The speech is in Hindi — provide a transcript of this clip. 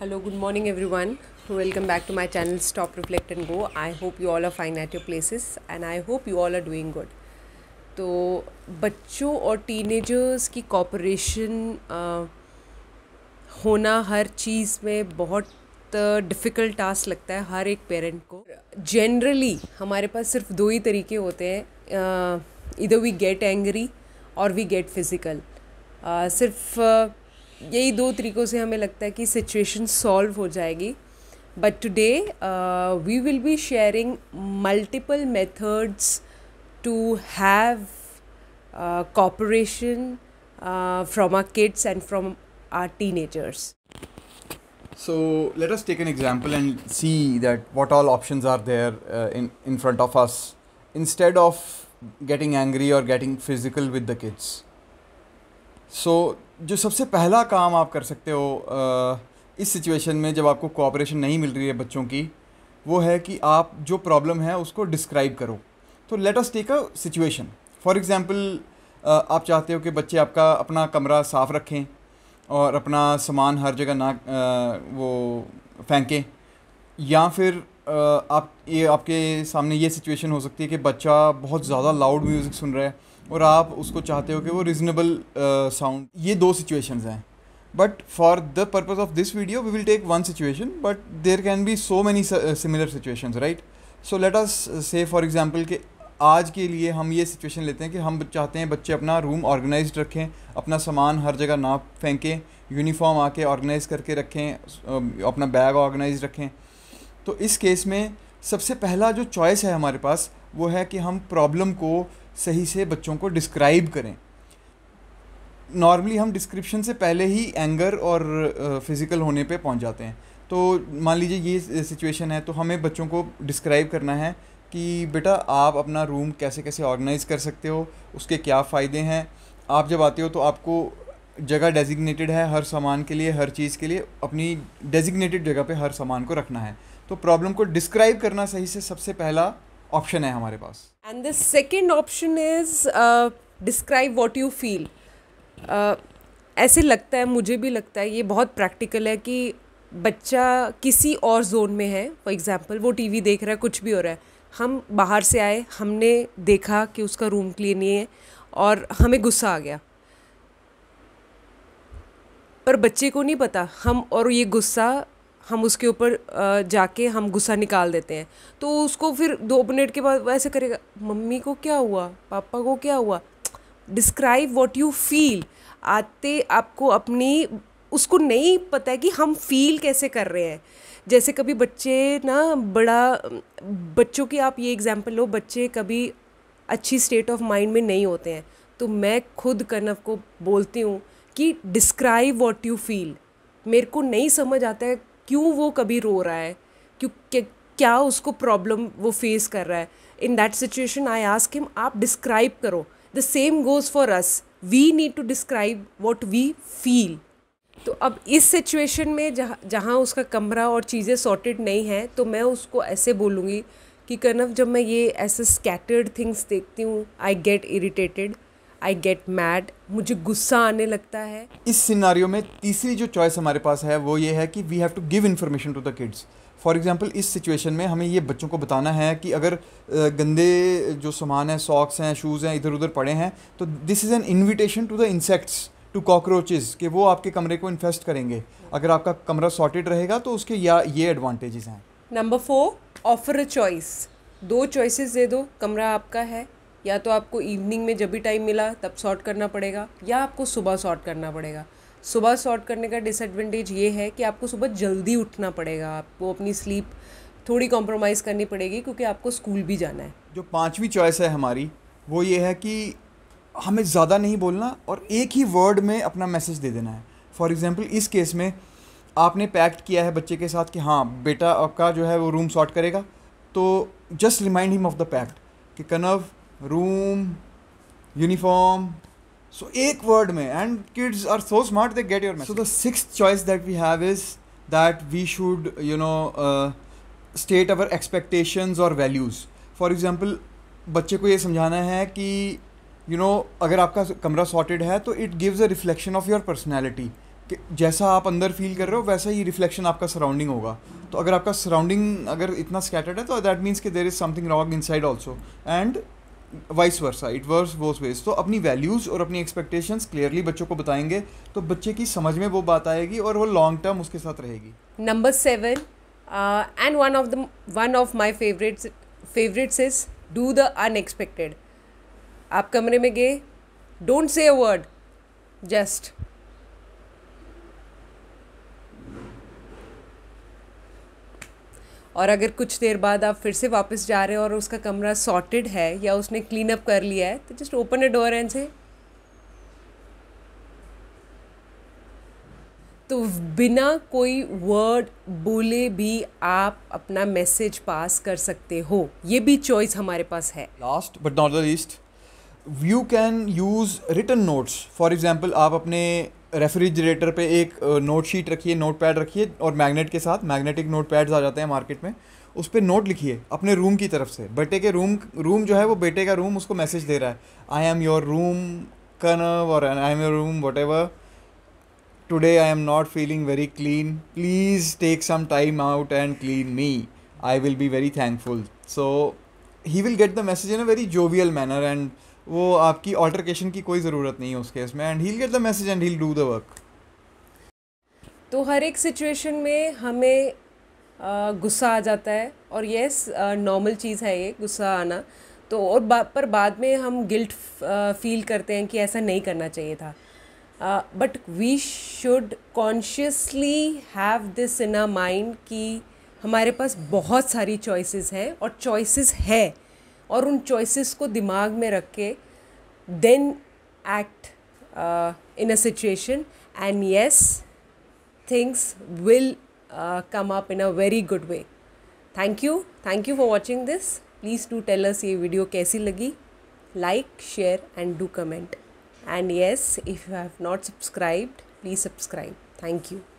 hello good morning everyone welcome back to my channel stop reflect and go I hope you all are fine at your places and I hope you all are doing good तो बच्चों और टीन एजर्स की कॉपरेशन uh, होना हर चीज़ में बहुत डिफ़िकल्ट टास्क लगता है हर एक पेरेंट को जनरली हमारे पास सिर्फ दो ही तरीके होते हैं इधर वी गेट एंग्री और वी गेट फिज़िकल सिर्फ uh, यही दो तरीकों से हमें लगता है कि सिचुएशन सॉल्व हो जाएगी but today we will be sharing multiple methods to have cooperation from our kids and from our teenagers so let us take an example and see that what all option are there in in front of us instead of getting angry और getting physical with the kids so so, जो सबसे पहला काम आप कर सकते हो इस सिचुएशन में जब आपको कोऑपरेशन नहीं मिल रही है बच्चों की वो है कि आप जो प्रॉब्लम है उसको डिस्क्राइब करो तो let us take a situation for example आप चाहते हो कि बच्चे आपका अपना कमरा साफ़ रखें और अपना सामान हर जगह ना आ, वो फेंकें या फिर आ, आप ये आपके सामने ये सिचुएशन हो सकती है कि बच्चा बहुत ज़्यादा लाउड म्यूज़िक सुन रहा है और आप उसको चाहते हो कि वो रिजनेबल साउंड uh, ये दो सिचुएशंस हैं but for the purpose of this video we will take one situation but there can be so many similar situations right so let us say for example कि आज के लिए हम ये सिचुएशन लेते हैं कि हम चाहते हैं बच्चे अपना रूम ऑर्गेनाइज रखें अपना सामान हर जगह ना फेंकें यूनिफॉर्म आके ऑर्गेनाइज करके रखें um, अपना बैग ऑर्गेनाइज रखें तो इस केस में सबसे पहला जो चॉइस है हमारे पास वो है कि हम प्रॉब्लम को सही से बच्चों को डिस्क्राइब करें नॉर्मली हम डिस्क्रिप्शन से पहले ही एंगर और फिज़िकल होने पे पहुंच जाते हैं तो मान लीजिए ये सिचुएशन है तो हमें बच्चों को डिस्क्राइब करना है कि बेटा आप अपना रूम कैसे कैसे ऑर्गेनाइज़ कर सकते हो उसके क्या फ़ायदे हैं आप जब आते हो तो आपको जगह डेजिग्नेटेड है हर सामान के लिए हर चीज़ के लिए अपनी डेजिग्नेटेड जगह पे हर सामान को रखना है तो प्रॉब्लम को डिस्क्राइब करना सही से सबसे पहला ऑप्शन है हमारे पास and the second option is describe what you feel ऐसे लगता है मुझे भी लगता है ये बहुत प्रैक्टिकल है कि बच्चा किसी और जोन में है फॉर एग्ज़ाम्पल वो टीवी देख रहा है कुछ भी हो रहा है हम बाहर से आए हमने देखा कि उसका रूम क्लीन नहीं है और हमें गुस्सा आ गया पर बच्चे को नहीं पता हम और ये गुस्सा हम उसके ऊपर जाके हम गुस्सा निकाल देते हैं तो उसको फिर दो मिनट के बाद वैसे करेगा मम्मी को क्या हुआ पापा को क्या हुआ डिस्क्राइब वॉट यू फील आते आपको अपनी उसको नहीं पता है कि हम फील कैसे कर रहे हैं जैसे कभी बच्चे ना बड़ा बच्चों की आप ये एग्जांपल लो बच्चे कभी अच्छी स्टेट ऑफ माइंड में नहीं होते हैं तो मैं खुद कनव को बोलती हूँ कि डिस्क्राइब वॉट यू फील मेरे को नहीं समझ आता है क्यों वो कभी रो रहा है क्यों क्या उसको प्रॉब्लम वो फेस कर रहा है in that situation I ask him आप डिस्क्राइब करो the same goes for us we need to describe what we feel तो अब इस सिचुएशन में जहाँ जहाँ उसका कमरा और चीज़ें सॉर्टेड नहीं हैं तो मैं उसको ऐसे बोलूँगी कि कनव जब मैं ये ऐसे स्कैटर्ड थिंग्स देखती हूँ I get irritated I get mad मुझे गुस्सा आने लगता है इस सिनारियो में तीसरी जो चॉइस हमारे पास है वो ये है कि we have to give information to the kids for example इस सिचुएशन में हमें ये बच्चों को बताना है कि अगर गंदे जो सामान हैं सॉक्स हैं शूज़ हैं इधर उधर पड़े हैं तो this is an invitation to the insects to cockroaches कि वो आपके कमरे को इन्फेस्ट करेंगे अगर आपका कमरा सॉर्टेड रहेगा तो उसके या ये एडवांटेजेस हैं number four offer a choice दो चॉइसेस दे दो कमरा आपका है या तो आपको इवनिंग में जब भी टाइम मिला तब सॉर्ट करना पड़ेगा या आपको सुबह सॉर्ट करना पड़ेगा सुबह सॉर्ट करने का डिसएडवांटेज ये है कि आपको सुबह जल्दी उठना पड़ेगा आपको अपनी स्लीप थोड़ी कॉम्प्रोमाइज़ करनी पड़ेगी क्योंकि आपको स्कूल भी जाना है जो पाँचवीं चॉइस है हमारी वो ये है कि हमें ज़्यादा नहीं बोलना और एक ही वर्ड में अपना मैसेज दे देना है फॉर एग्ज़ाम्पल इस केस में आपने पैक्ट किया है बच्चे के साथ कि हाँ बेटा आपका जो है वो रूम सॉर्ट करेगा तो just remind him of the pact कि कनव रूम यूनिफॉर्म सो एक वर्ड में and kids are so smart they get your match so the six choice that we have is that we should you know state our expectations और वैल्यूज़ फॉर एग्ज़ाम्पल बच्चे को ये समझाना है कि यू you नो know, अगर आपका कमरा सॉर्टेड है तो it gives a reflection of your personality कि जैसा आप अंदर फील कर रहे हो वैसा ही रिफ्लेक्शन आपका सराउंडिंग होगा तो अगर आपका सराउंडिंग अगर इतना स्कैटर्ड है तो दैट मीन्स कि there is something wrong inside also and vice versa it works both ways तो अपनी वैल्यूज़ और अपनी एक्सपेक्टेशंस क्लियरली बच्चों को बताएंगे तो बच्चे की समझ में वो बात आएगी और वो लॉन्ग टर्म उसके साथ रहेगी number seven and one of the one of my favourites favourites is do the unexpected आप कमरे में गए don't say a word just और अगर कुछ देर बाद आप फिर से वापस जा रहे हो और उसका कमरा सॉर्टेड है या उसने क्लीन अप कर लिया है तो just open a door and say तो बिना कोई वर्ड बोले भी आप अपना मैसेज पास कर सकते हो ये भी चॉइस हमारे पास है last but not the least you can use return notes for example आप अपने रेफ्रिजरेटर पे एक नोट शीट रखिए नोट पैड रखिए और मैग्नेट के साथ मैग्नेटिक नोट पैड्स आ जाते हैं मार्केट में उस पर नोट लिखिए अपने रूम की तरफ से बेटे के रूम रूम जो है वो बेटे का रूम उसको मैसेज दे रहा है आई एम योर रूम कन और I am your room whatever today I am not feeling very clean please take some time out and clean me I will be very thankful so he will get the message in a very jovial manner and वो आपकी ऑल्टरकेशन की कोई ज़रूरत नहीं है उस केस में and he'll get the message and he'll do the work तो हर एक सिचुएशन में हमें गुस्सा आ जाता है और येस नॉर्मल चीज़ है ये गुस्सा आना तो और बा, पर बाद में हम गिल्ट फील करते हैं कि ऐसा नहीं करना चाहिए था but we should consciously have this in a mind कि हमारे पास बहुत सारी चॉइसेस हैं और चॉइसेस है और उन चॉइसेस को दिमाग में रख के then act in a situation and yes things will come up in a very good way thank you thank you for watching this please do tell us ये वीडियो कैसी लगी like share and do comment and yes if you have not subscribed please subscribe thank you